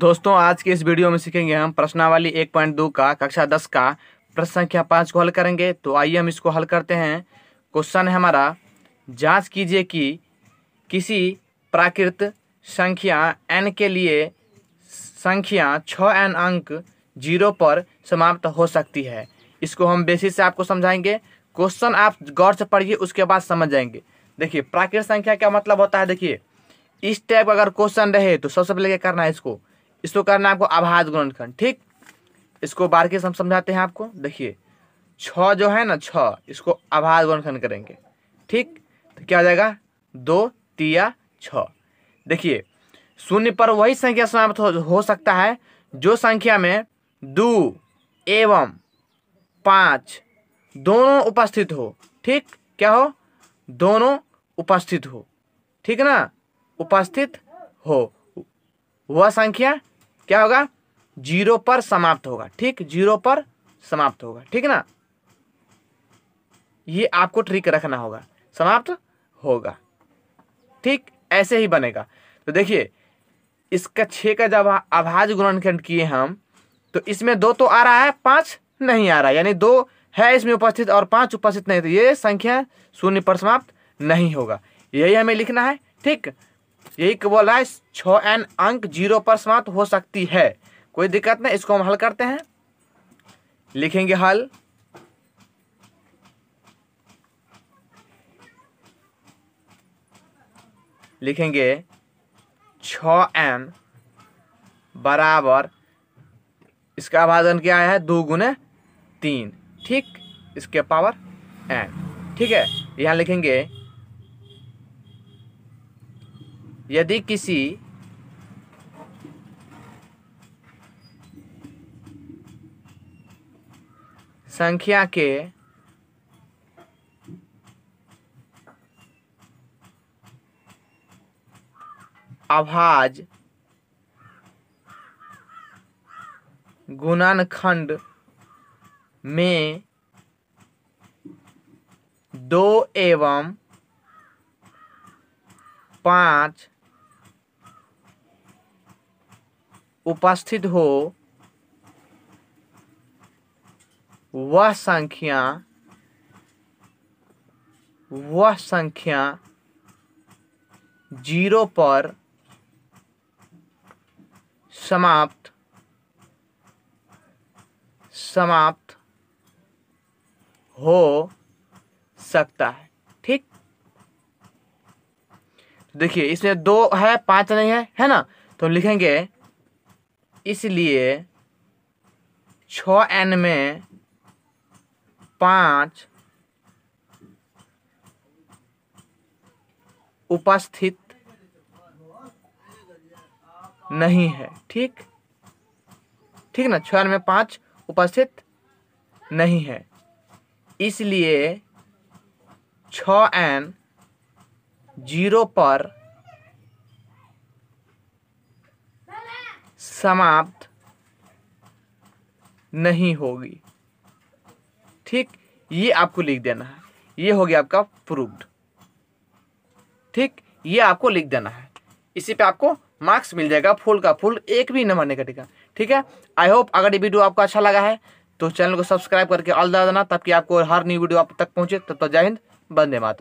दोस्तों आज के इस वीडियो में सीखेंगे हम प्रश्नावली एक पॉइंट दो का कक्षा दस का प्रश्न संख्या पाँच को हल करेंगे तो आइए हम इसको हल करते हैं क्वेश्चन है हमारा जांच कीजिए कि किसी प्राकृत संख्या एन के लिए संख्या छः एन अंक जीरो पर समाप्त हो सकती है इसको हम बेसिस से आपको समझाएंगे क्वेश्चन आप गौर से पढ़िए उसके बाद समझ जाएंगे देखिए प्राकृत संख्या क्या मतलब होता है देखिए इस टाइप अगर क्वेश्चन रहे तो सबसे पहले क्या करना है इसको इसको करना आपको आभाद गुणनखंड ठीक इसको बार के हम समझाते हैं आपको देखिए छ जो है ना छ इसको आभाद गुणनखंड करेंगे ठीक तो क्या हो जाएगा दो तिया छ देखिए शून्य पर वही संख्या समाप्त हो, हो सकता है जो संख्या में दो एवं पाँच दोनों उपस्थित हो ठीक क्या हो दोनों उपस्थित हो ठीक ना उपस्थित हो वह संख्या क्या होगा जीरो पर समाप्त होगा ठीक जीरो पर समाप्त होगा ठीक ना ये आपको ट्रिक रखना होगा समाप्त होगा ठीक ऐसे ही बनेगा तो देखिए इसका छः का जब आभाज गुणनखंड किए हम तो इसमें दो तो आ रहा है पाँच नहीं आ रहा है यानी दो है इसमें उपस्थित और पाँच उपस्थित नहीं तो ये संख्या शून्य पर समाप्त नहीं होगा यही हमें लिखना है ठीक यही बोला है छ एन अंक जीरो पर समाप्त हो सकती है कोई दिक्कत नहीं इसको हम हल करते हैं लिखेंगे हल लिखेंगे छ एन बराबर इसका आभाजन क्या है दो गुने तीन ठीक इसके पावर एन ठीक है यहां लिखेंगे यदि किसी संख्या के अभाज गुणनखंड में दो एवं पाँच उपस्थित हो वह संख्या वह संख्या जीरो पर समाप्त समाप्त हो सकता है ठीक देखिए इसमें दो है पांच नहीं है है ना तो हम लिखेंगे इसलिए छ एन में पाँच उपस्थित नहीं है ठीक ठीक ना छ एन में पाँच उपस्थित नहीं है इसलिए छ एन जीरो पर समाप्त नहीं होगी ठीक ये आपको लिख देना है ये हो गया आपका प्रूव्ड ठीक ये आपको लिख देना है इसी पे आपको मार्क्स मिल जाएगा फुल का फुल एक भी नंबर नहीं कटेगा ठीक है आई होप अगर ये वीडियो आपको अच्छा लगा है तो चैनल को सब्सक्राइब करके ऑल दे देना ताकि आपको हर न्यू वीडियो आप तक पहुंचे तब तक जय हिंद बंदे माता